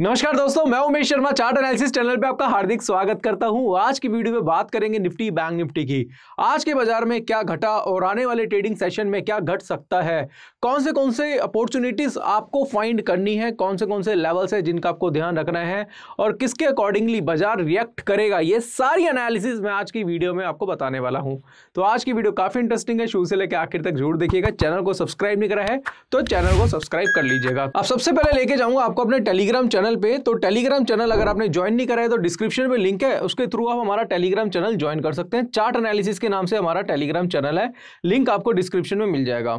नमस्कार दोस्तों मैं Umesh Sharma chart analysis channel पे आपका हार्दिक स्वागत करता हूं आज की वीडियो में बात करेंगे निफ्टी बैंक निफ्टी की आज के बाजार में क्या घटा और आने वाले ट्रेडिंग सेशन में क्या घट सकता है कौन से कौन से अपॉर्चुनिटीज आपको फाइंड करनी है कौन से कौन से लेवल्स है जिनका आपको ध्यान रखना है और किसके अकॉर्डिंगली बाजार रिएक्ट करेगा ये सारी एनालिसिस मैं आज की वीडियो में आपको बताने वाला हूँ तो आज की वीडियो काफ़ी इंटरेस्टिंग है शुरू से लेकर आखिर तक जरूर देखिएगा चैनल को सब्सक्राइब नहीं करा है तो चैनल को सब्सक्राइब कर लीजिएगा आप सबसे पहले लेके जाऊंगा आपको अपने टेलीग्राम चैनल चैनल पे तो टेलीग्राम चैनल अगर आपने ज्वाइन नहीं करा है तो डिस्क्रिप्शन में लिंक है उसके थ्रू आप हमारा टेलीग्राम चैनल ज्वाइन कर सकते हैं चार्ट एनालिसिस के नाम से हमारा टेलीग्राम चैनल है लिंक आपको डिस्क्रिप्शन में मिल जाएगा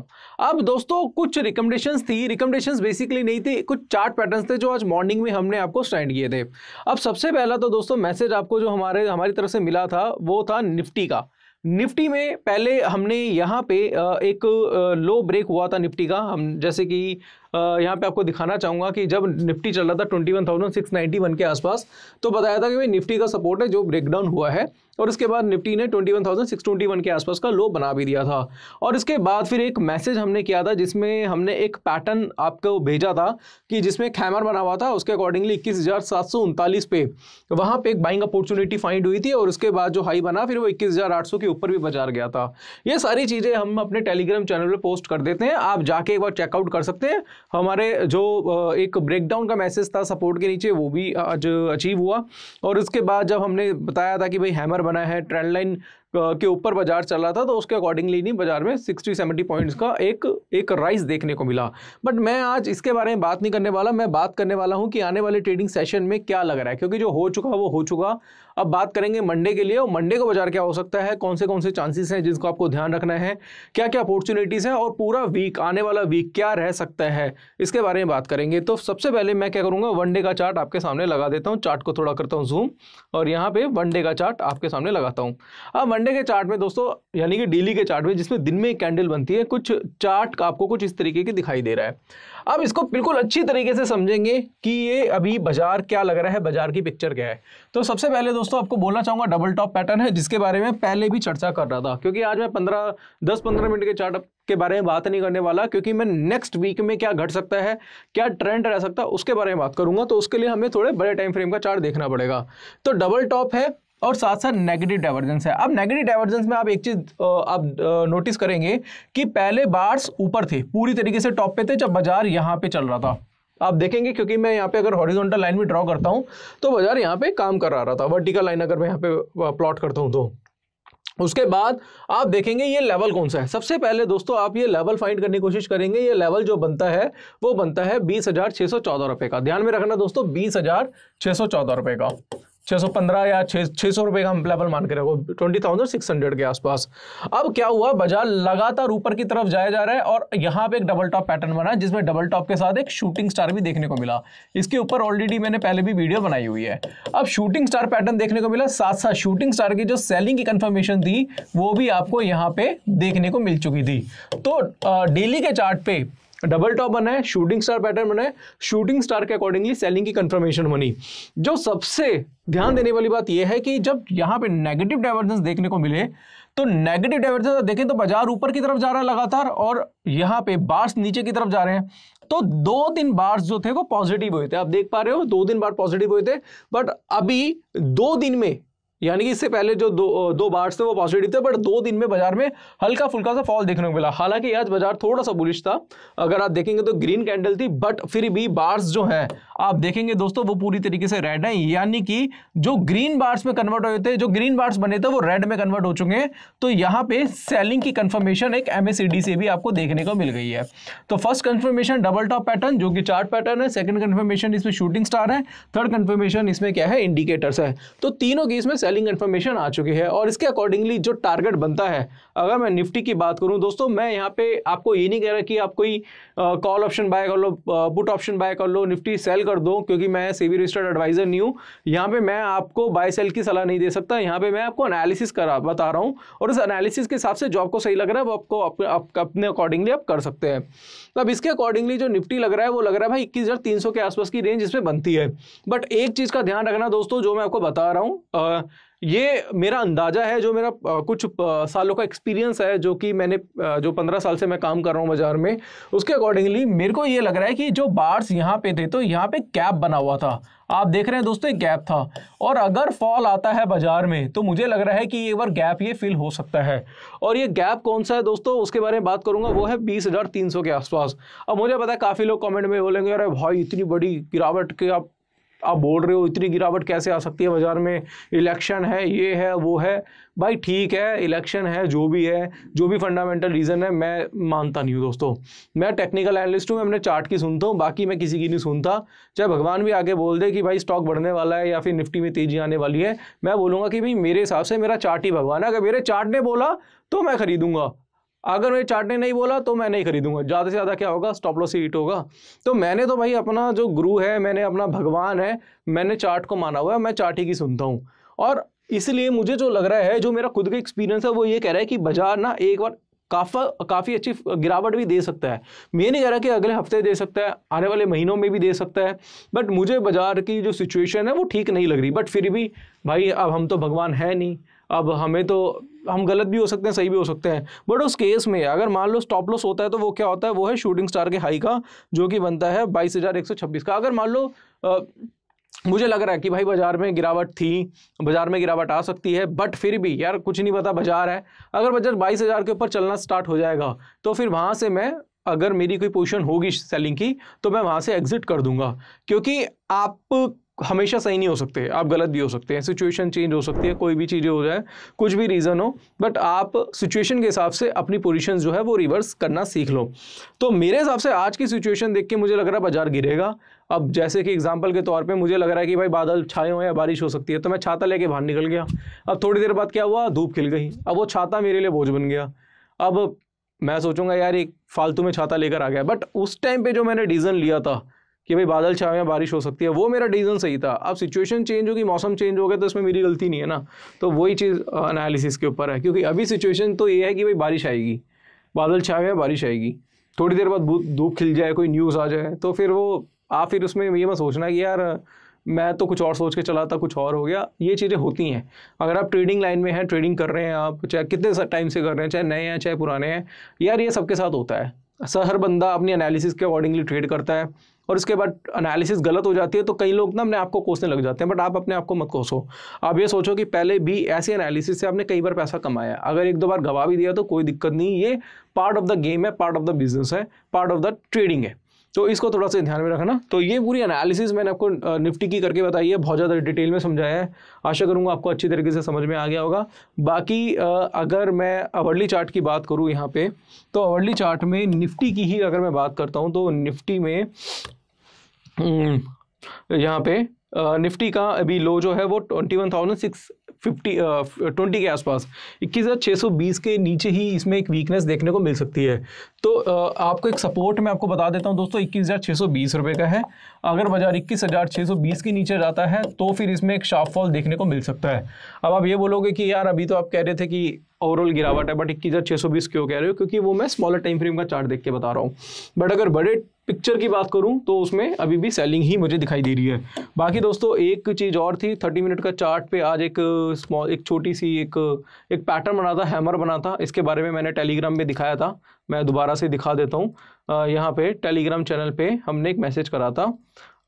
अब दोस्तों कुछ रिकमेंडेशन थी रिकमेंडेशन बेसिकली नहीं थी कुछ चार्ट पैटर्न थे जो आज मॉर्निंग में हमने आपको सेंड किए थे अब सबसे पहला तो दोस्तों मैसेज आपको जो हमारे हमारी तरफ से मिला था वो था निफ्टी का निफ्टी में पहले हमने यहाँ पे एक लो ब्रेक हुआ था निफ्टी का हम जैसे कि यहाँ पे आपको दिखाना चाहूँगा कि जब निफ्टी चल रहा था twenty one one thousand six के आसपास तो बताया था कि भाई निफ्टी का सपोर्ट है जो ब्रेकडाउन हुआ है और इसके बाद निफ्टी ने twenty twenty one thousand six one के आसपास का लो बना भी दिया था और इसके बाद फिर एक मैसेज हमने किया था जिसमें हमने एक पैटर्न आपको भेजा था कि जिसमें खैमर बना हुआ था उसके अकॉर्डिंगली इक्कीस हज़ार सात सौ उनतालीस पे वहाँ पे एक बाइंग अपॉर्चुनिटी फाइंड हुई थी और उसके बाद जो हाई बना फिर वो इक्कीस हज़ार आठ सौ के ऊपर भी बाजार गया था ये सारी चीज़ें हम अपने टेलीग्राम चैनल पर पोस्ट कर देते हैं आप जाके एक बार चेकआउट कर सकते हैं हमारे जो एक ब्रेकडाउन का मैसेज था सपोर्ट के नीचे वो भी आज अचीव हुआ और उसके बाद जब हमने बताया था कि भाई हैमर बना है ट्रेंड लाइन के ऊपर बाजार चल रहा था तो उसके अकॉर्डिंगली नहीं बाजार में सिक्सटी सेवेंटी पॉइंट्स का एक एक राइज देखने को मिला बट मैं आज इसके बारे में बात नहीं करने वाला मैं बात करने वाला हूं कि आने वाले ट्रेडिंग सेशन में क्या लग रहा है क्योंकि जो हो चुका वो हो चुका अब बात करेंगे मंडे के लिए और मंडे को बाजार क्या हो सकता है कौन से कौन से चांसेस हैं जिसको आपको ध्यान रखना है क्या क्या अपॉर्चुनिटीज़ है और पूरा वीक आने वाला वीक क्या रह सकता है इसके बारे में बात करेंगे तो सबसे पहले मैं क्या करूँगा वनडे का चार्ट आपके सामने लगा देता हूँ चार्ट को थोड़ा करता हूँ जूम और यहाँ पर वनडे का चार्ट आपके सामने लगाता हूँ अब संडे के चार्ट में दोस्तों यानी कि डेली के चार्ट में जिसमें दिन में एक कैंडल बनती है कुछ चार्ट आपको कुछ इस तरीके की दिखाई दे रहा है अब इसको बिल्कुल अच्छी तरीके से समझेंगे कि ये अभी बाजार क्या लग रहा है बाजार की पिक्चर क्या है तो सबसे पहले दोस्तों आपको बोलना चाहूंगा डबल टॉप पैटर्न है जिसके बारे में पहले भी चर्चा कर रहा था क्योंकि आज मैं पंद्रह दस पंद्रह मिनट के चार्ट के बारे में बात नहीं करने वाला क्योंकि मैं नेक्स्ट वीक में क्या घट सकता है क्या ट्रेंड रह सकता है उसके बारे में बात करूंगा तो उसके लिए हमें थोड़े बड़े टाइम फ्रेम का चार्ट देखना पड़ेगा तो डबल टॉप है और साथ साथ नेगेटिव डाइवर्जेंस है अब नेगेटिव डाइवर्जेंस में आप एक चीज़ आप नोटिस करेंगे कि पहले बार्स ऊपर थे पूरी तरीके से टॉप पे थे जब बाजार यहाँ पे चल रहा था आप देखेंगे क्योंकि मैं यहाँ पे अगर हॉरिजॉन्टल लाइन में ड्रॉ करता हूँ तो बाजार यहाँ पे काम कर रहा था वर्टिकल लाइन अगर मैं यहाँ पे प्लॉट करता हूँ तो उसके बाद आप देखेंगे ये लेवल कौन सा है सबसे पहले दोस्तों आप ये लेवल फाइंड करने की कोशिश करेंगे ये लेवल जो बनता है वो बनता है बीस हज़ार छह सौ चौदह रुपए का ध्यान में रखना दोस्तों बीस हज़ार छः सौ चौदह रुपये का 615 या छः सौ रुपये का हम लेवल मान के रखो ट्वेंटी थाउजेंड सिक्स हंड्रेड के आसपास अब क्या हुआ बाजार लगातार ऊपर की तरफ जाया जा रहा है और यहाँ पे एक डबल टॉप पैटर्न बना है जिसमें डबल टॉप के साथ एक शूटिंग स्टार भी देखने को मिला इसके ऊपर ऑलरेडी मैंने पहले भी वीडियो बनाई हुई है अब शूटिंग स्टार पैटर्न देखने को मिला साथ साथ शूटिंग स्टार की जो सेलिंग की कन्फर्मेशन थी वो भी आपको यहाँ पे देखने को मिल चुकी थी तो डेली के चार्ट पे डबल टॉप बना है शूटिंग स्टार पैटर्न बना है शूटिंग स्टार के अकॉर्डिंगली सेलिंग की कंफर्मेशन बनी जो सबसे ध्यान देने वाली बात यह है कि जब यहाँ पे नेगेटिव डाइवर्जेंस देखने को मिले तो नेगेटिव डाइवर्जेंस देखें तो बाजार ऊपर की तरफ जा रहा है लगातार और यहाँ पे बार्स नीचे की तरफ जा रहे हैं तो दो दिन बार्स जो थे वो पॉजिटिव हुए थे आप देख पा रहे हो दो दिन बार पॉजिटिव हुए थे बट अभी दो दिन में यानी कि इससे पहले जो दो दो बार्स थे वो पॉजिटिव थे बट दो दिन में बाजार में हल्का फुल्का सा फॉल देखने को मिला हालांकि आज बाजार थोड़ा सा बुलिश था अगर आप देखेंगे तो ग्रीन कैंडल थी बट फिर भी बार्स जो हैं आप देखेंगे दोस्तों वो पूरी तरीके से रेड है यानी कि जो ग्रीन बार्स में कन्वर्ट हुए थे जो ग्रीन बार्स बने थे वो रेड में कन्वर्ट हो चुके हैं तो यहाँ पे सेलिंग की कंफर्मेशन एक एम से भी आपको देखने को मिल गई है तो first confirmation double top pattern जो कि चार्ट पैटर्न है सेकंड कन्फर्मेशन इसमें शूटिंग स्टार है थर्ड कन्फर्मेशन इसमें क्या है इंडिकेटर्स है तो तीनों की इसमें सेलिंग कन्फर्मेशन आ चुकी है और इसके अकॉर्डिंगली जो टारगेट बनता है अगर मैं निफ्टी की बात करूं दोस्तों मैं यहाँ पे आपको ये नहीं कह रहा कि आप कोई कॉल ऑप्शन बाय कर लो पुट ऑप्शन बाय कर लो निफ्टी सेल कॉल कर दो क्योंकि मैं सेवी रजिस्टर्ड एडवाइजर नहीं हूँ यहाँ पे मैं आपको बाय सेल की सलाह नहीं दे सकता यहाँ पे मैं आपको एनालिसिस करा बता रहा हूँ और उस एनालिसिस के हिसाब से जो आपको सही लग रहा है वो आपको आप, आप, अपने अकॉर्डिंगली आप कर सकते हैं तो अब इसके अकॉर्डिंगली जो निफ्टी लग रहा है वो लग रहा है भाई इक्कीस के आसपास की रेंज इसमें बनती है बट एक चीज़ का ध्यान रखना दोस्तों जो मैं आपको बता रहा हूँ ये मेरा अंदाजा है जो मेरा कुछ सालों का एक्सपीरियंस है जो कि मैंने जो पंद्रह साल से मैं काम कर रहा हूँ बाजार में उसके अकॉर्डिंगली मेरे को ये लग रहा है कि जो बार्स यहाँ पे थे तो यहाँ पे कैप बना हुआ था आप देख रहे हैं दोस्तों एक गैप था और अगर फॉल आता है बाजार में तो मुझे लग रहा है कि एक बार गैप ये फिल हो सकता है और ये गैप कौन सा है दोस्तों उसके बारे में बात करूंगा वो है बीस हज़ार तीन सौ के आसपास अब मुझे पता है काफ़ी लोग कमेंट में बोलेंगे अरे भाई इतनी बड़ी गिरावट के आप आप बोल रहे हो इतनी गिरावट कैसे आ सकती है बाज़ार में इलेक्शन है ये है वो है भाई ठीक है इलेक्शन है जो भी है जो भी फंडामेंटल रीज़न है मैं मानता नहीं हूँ दोस्तों मैं टेक्निकल एनालिस्ट हूँ मैं अपने चार्ट की सुनता हूँ बाकी मैं किसी की नहीं सुनता चाहे भगवान भी आगे बोल दे कि भाई स्टॉक बढ़ने वाला है या फिर निफ्टी में तेज़ी आने वाली है मैं बोलूँगा कि भाई मेरे हिसाब से मेरा चार्ट ही भगवान है अगर मेरे चार्ट ने बोला तो मैं खरीदूंगा अगर मेरे चार्ट ने नहीं बोला तो मैं नहीं खरीदूंगा ज़्यादा से ज़्यादा क्या होगा स्टॉप लॉस हिट होगा तो मैंने तो भाई अपना जो गुरु है मैंने अपना भगवान है मैंने चार्ट को माना हुआ है मैं चार्ट ही की सुनता हूँ और इसलिए मुझे जो लग रहा है जो मेरा खुद का एक्सपीरियंस है वो ये कह रहा है कि बाजार ना एक बार काफा काफ़ी अच्छी गिरावट भी दे सकता है मैं नहीं कह रहा कि अगले हफ्ते दे सकता है आने वाले महीनों में भी दे सकता है बट मुझे बाजार की जो सिचुएशन है वो ठीक नहीं लग रही बट फिर भी भाई अब हम तो भगवान है नहीं अब हमें तो हम गलत भी हो सकते हैं सही भी हो सकते हैं बट उस केस में अगर मान लो स्टॉप लॉस होता है तो वो क्या होता है वो है शूटिंग स्टार के हाई का जो कि बनता है बाईस हज़ार एक सौ छब्बीस का अगर मान लो मुझे लग रहा है कि भाई बाजार में गिरावट थी बाजार में गिरावट आ सकती है बट फिर भी यार कुछ नहीं पता बाजार है अगर बाजार बाईस हज़ार के ऊपर चलना स्टार्ट हो जाएगा तो फिर वहाँ से मैं अगर मेरी कोई पोजिशन होगी सेलिंग की तो मैं वहाँ से एग्ज़िट कर दूंगा क्योंकि आप हमेशा सही नहीं हो सकते आप गलत भी हो सकते हैं सिचुएशन चेंज हो सकती है कोई भी चीज़ें हो जाए कुछ भी रीज़न हो बट आप सिचुएशन के हिसाब से अपनी पोजीशंस जो है वो रिवर्स करना सीख लो तो मेरे हिसाब से आज की सिचुएशन देख के मुझे लग रहा है बाजार गिरेगा अब जैसे कि एग्जाम्पल के तौर पे मुझे लग रहा है कि भाई बादल छाए हुए या बारिश हो सकती है तो मैं छाता लेके बाहर निकल गया अब थोड़ी देर बाद क्या हुआ धूप खिल गई अब वो छाता मेरे लिए बोझ बन गया अब मैं सोचूंगा यार एक फालतू में छाता लेकर आ गया बट उस टाइम पर जो मैंने डिसीजन लिया था कि भाई बादल छाए में बारिश हो सकती है वो मेरा डिसीजन सही था अब सिचुएशन चेंज होगी मौसम चेंज हो गया तो इसमें मेरी गलती नहीं है ना तो वही चीज़ एनालिसिस के ऊपर है क्योंकि अभी सिचुएशन तो ये है कि भाई बारिश आएगी बादल छाए में बारिश आएगी थोड़ी देर बाद धूप खिल जाए कोई न्यूज़ आ जाए तो फिर वो आप फिर उसमें ये मत सोचना कि यार मैं तो कुछ और सोच के चला था कुछ और हो गया ये चीज़ें होती हैं अगर आप ट्रेडिंग लाइन में हैं ट्रेडिंग कर रहे हैं आप चाहे कितने टाइम से कर रहे हैं चाहे नए हैं चाहे पुराने हैं यार ये सबके साथ होता है सर हर बंदा अपनी एनालिसिस के अकॉर्डिंगली ट्रेड करता है और इसके बाद एनालिसिस गलत हो जाती है तो कई लोग ना अपने आप को कोसने लग जाते हैं बट आप अपने आप को मत कोसो आप ये सोचो कि पहले भी ऐसे एनालिसिस से आपने कई बार पैसा कमाया अगर एक दो बार गवा भी दिया तो कोई दिक्कत नहीं ये पार्ट ऑफ द गेम है पार्ट ऑफ द बिजनेस है पार्ट ऑफ द ट्रेडिंग है तो इसको थोड़ा सा ध्यान में रखना तो ये पूरी एनालिसिस मैंने आपको निफ्टी की करके बताई है बहुत ज़्यादा डिटेल में समझाया है आशा करूँगा आपको अच्छी तरीके से समझ में आ गया होगा बाकी अगर मैं अवर्ली चार्ट की बात करूँ यहाँ पे तो अवर्ली चार्ट में निफ्टी की ही अगर मैं बात करता हूँ तो निफ्टी में हम्म, यहाँ पे निफ्टी का अभी लो जो है वो twenty one thousand six fifty twenty के आसपास इक्कीस हज़ार छः सौ बीस के नीचे ही इसमें एक वीकनेस देखने को मिल सकती है तो आपको एक सपोर्ट मैं आपको बता देता हूँ दोस्तों इक्कीस हज़ार छः सौ बीस रुपये का है अगर बाजार इक्कीस हज़ार छः सौ बीस के नीचे जाता है तो फिर इसमें एक शार्प फॉल देखने को मिल सकता है अब आप ये बोलोगे कि यार अभी तो आप कह रहे थे कि ओवरऑल गिरावट है बट इक्कीस हज़ार छः सौ बीस क्यों कह रहे हो क्योंकि वो मैं स्मॉलर टाइम फ्रेम का चार्ट देख के बता रहा हूँ बट अगर बड़े पिक्चर की बात करूं तो उसमें अभी भी सेलिंग ही मुझे दिखाई दे रही है बाकी दोस्तों एक चीज़ और थी थर्टी मिनट का चार्ट पे आज एक स्मॉल एक छोटी सी एक एक पैटर्न बना था हैमर बना था इसके बारे में मैंने टेलीग्राम में दिखाया था मैं दोबारा से दिखा देता हूँ यहाँ पे टेलीग्राम चैनल पे हमने एक मैसेज करा था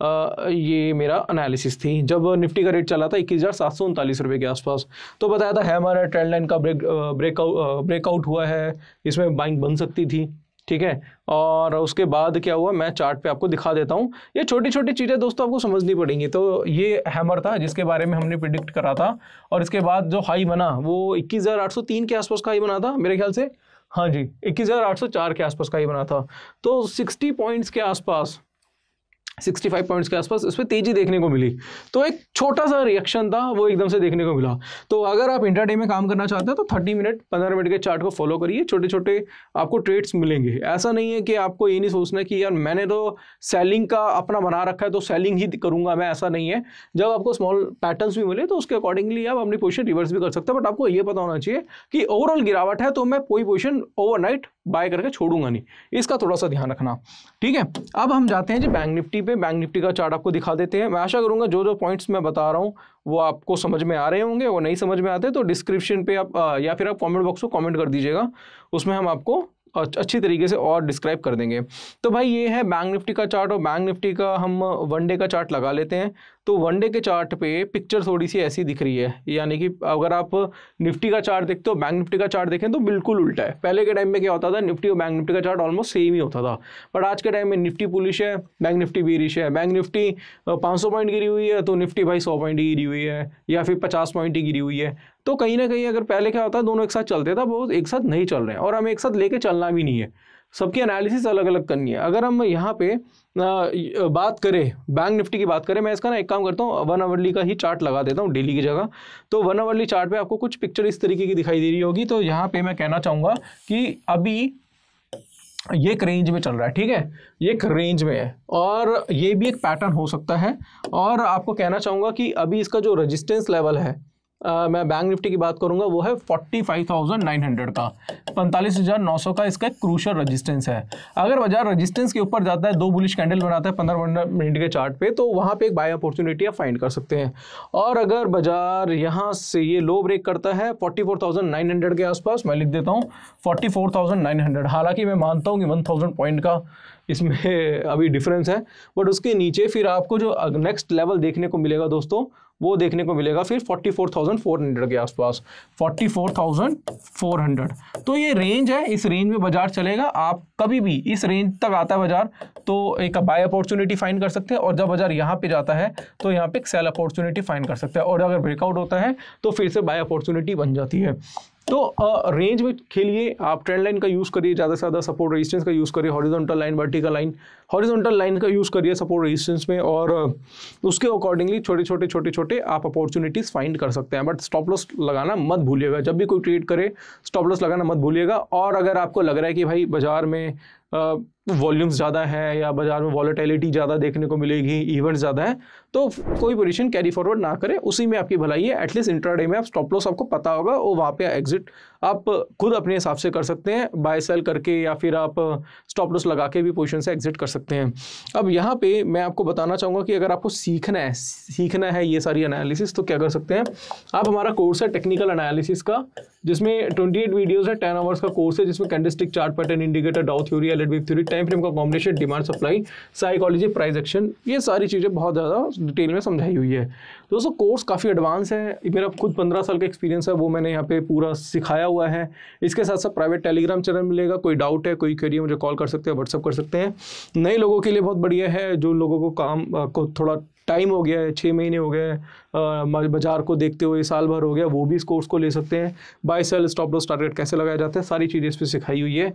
आ, ये मेरा अनालिसिस थी जब निफ्टी का रेट चला था इक्कीस हज़ार सात सौ उनतालीस रुपये के आसपास तो बताया था हैमर है ट्रेंड लाइन का ब्रेक ब्रेकआउट ब्रेकआउट हुआ है इसमें बाइंग बन सकती थी ठीक है और उसके बाद क्या हुआ मैं चार्ट पे आपको दिखा देता हूँ ये छोटी छोटी चीज़ें दोस्तों आपको समझनी पड़ेंगी तो ये हैमर था जिसके बारे में हमने प्रिडिक्ट करा था और इसके बाद जो हाई बना वो 21,803 के आसपास का हाई बना था मेरे ख्याल से हाँ जी 21,804 के आसपास का ही बना था तो 60 पॉइंट्स के आसपास 65 पॉइंट्स के आसपास इस पर तेजी देखने को मिली तो एक छोटा सा रिएक्शन था वो एकदम से देखने को मिला तो अगर आप इंटर में काम करना चाहते हैं तो 30 मिनट 15 मिनट के चार्ट को फॉलो करिए छोटे छोटे आपको ट्रेड्स मिलेंगे ऐसा नहीं है कि आपको ये नहीं सोचना कि यार मैंने तो सेलिंग का अपना बना रखा है तो सेलिंग ही करूंगा मैं ऐसा नहीं है जब आपको स्मॉल पैटर्न भी मिले तो उसके अकॉर्डिंगली आप अपनी पोजिशन रिवर्स भी कर सकते हैं बट आपको ये पता होना चाहिए कि ओवरऑल गिरावट है तो मैं कोई पोजिशन ओवरनाइट बाय करके छोड़ूंगा नहीं इसका थोड़ा सा ध्यान रखना ठीक है अब हम जाते हैं जी बैंक निफ्टी पे बैंक निफ्टी का चार्ट आपको दिखा देते हैं मैं आशा करूंगा जो जो पॉइंट्स मैं बता रहा हूँ वो आपको समझ में आ रहे होंगे और नहीं समझ में आते तो डिस्क्रिप्शन पे आप या फिर आप कमेंट बॉक्स को कमेंट कर दीजिएगा उसमें हम आपको अच्छी तरीके से और डिस्क्राइब कर देंगे तो भाई ये है बैंक निफ्टी का चार्ट और बैंक निफ्टी का हम वन डे का चार्ट लगा लेते हैं तो वनडे के चार्ट पे पिक्चर थोड़ी सी ऐसी दिख रही है यानी कि अगर आप निफ्टी का चार्ट देखते हो बैंक निफ्टी का चार्ट देखें तो बिल्कुल उल्टा है पहले के टाइम में क्या होता था निफ्टी और बैंक निफ्टी का चार्ट ऑलमोस्ट सेम ही होता था बट आज के टाइम में निफ्टी पुलिश है बैंक निफ्टी बीरिश है बैंक निफ्टी पाँच पॉइंट गिरी हुई है तो निफ्टी भाई सौ पॉइंट ही गिरी हुई है या फिर पचास पॉइंट ही गिरी हुई है तो कहीं ना कहीं अगर पहले क्या होता है दोनों एक साथ चलते थे वो एक साथ नहीं चल रहे हैं और हमें एक साथ लेके चलना भी नहीं है सबकी एनालिसिस अलग अलग करनी है अगर हम यहाँ पे बात करें बैंक निफ्टी की बात करें मैं इसका ना एक काम करता हूँ वन आवरली का ही चार्ट लगा देता हूँ डेली की जगह तो वन आवरली चार्ट पे आपको कुछ पिक्चर इस तरीके की दिखाई दे रही होगी तो यहाँ पे मैं कहना चाहूँगा कि अभी ये एक रेंज में चल रहा है ठीक है ये एक रेंज में है और ये भी एक पैटर्न हो सकता है और आपको कहना चाहूँगा कि अभी इसका जो रजिस्टेंस लेवल है आ, मैं बैंक निफ्टी की बात करूंगा वो है 45,900 का सौ का इसका क्रूशल रजिस्टेंस है अगर बाजार रजिस्टेंस के ऊपर जाता है दो बुलिश कैंडल बनाता है पंद्रह पंद्रह मिनट के चार्ट पे तो वहाँ पे एक बाय अपॉर्चुनिटी आप फाइंड कर सकते हैं और अगर बाजार यहाँ से ये लो ब्रेक करता है 44,900 के आसपास मैं लिख देता हूँ फोर्टी हालांकि मैं मानता हूँ कि वन पॉइंट का इसमें अभी डिफरेंस है बट उसके नीचे फिर आपको जो नेक्स्ट लेवल देखने को मिलेगा दोस्तों वो देखने को मिलेगा फिर 44,400 के आसपास 44,400 तो ये रेंज है इस रेंज में बाजार चलेगा आप कभी भी इस रेंज तक आता है बाजार तो एक बाय अपॉर्चुनिटी फाइन कर सकते हैं और जब बाजार यहाँ पे जाता है तो यहाँ पे एक सेल अपॉर्चुनिटी फाइन कर सकते हैं और अगर ब्रेकआउट होता है तो फिर से बाय अपॉर्चुनिटी बन जाती है तो आ, रेंज में खेलिए आप ट्रेंड लाइन का यूज़ करिए ज़्यादा से ज़्यादा सपोर्ट रेजिस्टेंस का यूज़ करिए horizontal line vertical line horizontal line का यूज़ करिए सपोर्ट रेजिस्टेंस में और उसके अकॉर्डिंगली छोटे छोटे छोटे छोटे आप अपॉर्चुनिटीज़ फाइंड कर सकते हैं बट स्टॉप लॉस लगाना मत भूलिएगा जब भी कोई ट्रेड करे स्टॉप लॉस लगाना मत भूलिएगा और अगर आपको लग रहा है कि भाई बाजार में वॉल्यूम्स ज़्यादा है या बाजार में वॉलेटिलिटी ज़्यादा देखने को मिलेगी इवेंट्स ज़्यादा है तो कोई पोजिशन कैरी फॉरवर्ड ना करें उसी में आपकी भलाई है एटलीस्ट इंट्राडे में आप स्टॉप लॉस आपको पता होगा और वहाँ पे एग्जिट आप खुद अपने हिसाब से कर सकते हैं बाय सेल करके या फिर आप स्टॉप लॉस लगा के भी पोजिशन से एग्जिट कर सकते हैं सकते हैं अब यहाँ पे मैं आपको बताना चाहूँगा कि अगर आपको सीखना है सीखना है ये सारी एनालिसिस तो क्या कर सकते हैं आप हमारा कोर्स है टेक्निकल एनालिसिस का जिसमें ट्वेंटी एट वीडियोज है टेन आवर्स का कोर्स है जिसमें candlestick chart pattern indicator Dow theory L theory time frame का combination demand supply psychology price action ये सारी चीज़ें बहुत ज़्यादा डिटेल में समझाई हुई है दोस्तों कोर्स काफ़ी एडवांस है मेरा खुद पंद्रह साल का एक्सपीरियंस है वो मैंने यहाँ पे पूरा सिखाया हुआ है इसके साथ साथ प्राइवेट टेलीग्राम चैनल मिलेगा कोई डाउट है कोई क्वेरी मुझे कॉल कर सकते हैं व्हाट्सअप कर सकते हैं नए लोगों के लिए बहुत बढ़िया है जो लोगों को काम को थोड़ा टाइम हो गया है छः महीने हो गए बाजार को देखते हुए साल भर हो गया वो भी इस कोर्स को ले सकते हैं buy sell stop loss target कैसे लगाया जाता है सारी चीज़ें इस पर सिखाई हुई है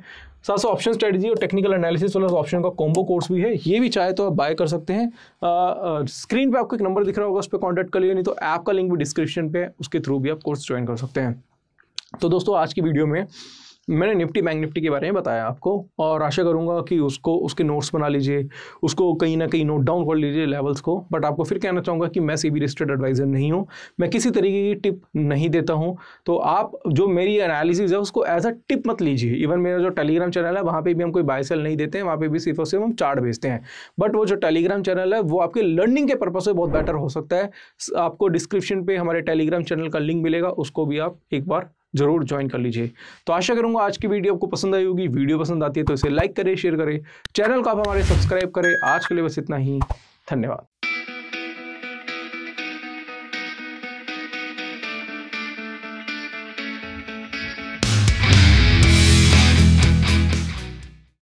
साथ साथ ऑप्शन स्ट्रेटजी और टेक्निकल एनालिसिस वाला ऑप्शन का कॉम्बो कोर्स भी है ये भी चाहे तो आप बाय कर सकते हैं आ, आ, स्क्रीन पर आपको एक नंबर दिख रहा होगा उस पर कॉन्टैक्ट कर लिया नहीं तो ऐप का लिंक भी डिस्क्रिप्शन पर उसके थ्रू भी आप कोर्स ज्वाइन कर सकते हैं तो दोस्तों आज की वीडियो में मैंने निफ्टी बैंक निफ्टी के बारे में बताया आपको और आशा करूँगा कि उसको उसके नोट्स बना लीजिए उसको कहीं ना कहीं नोट डाउन कर लीजिए लेवल्स को बट आपको फिर कहना चाहूँगा कि मैं सी बी रजिस्टर्ड एडवाइज़र नहीं हूँ मैं किसी तरीके की टिप नहीं देता हूँ तो आप जो मेरी एनालिसिस है उसको एज अ टिप मत लीजिए इवन मेरा जो टेलीग्राम चैनल है वहाँ पर भी हम कोई बाय सेल नहीं देते हैं वहाँ पर भी सिर्फ और सिर्फ हम चार्ट भेजते हैं बट वो जो टेलीग्राम चैनल है वो आपके लर्निंग के पर्पज़ से बहुत बेटर हो सकता है आपको डिस्क्रिप्शन पर हमारे टेलीग्राम चैनल का लिंक मिलेगा उसको भी आप एक बार जरूर ज्वाइन कर लीजिए तो आशा करूंगा आज की वीडियो आपको पसंद आई होगी वीडियो पसंद आती है तो इसे लाइक करें शेयर करें चैनल को आप हमारे सब्सक्राइब करें आज के लिए बस इतना ही धन्यवाद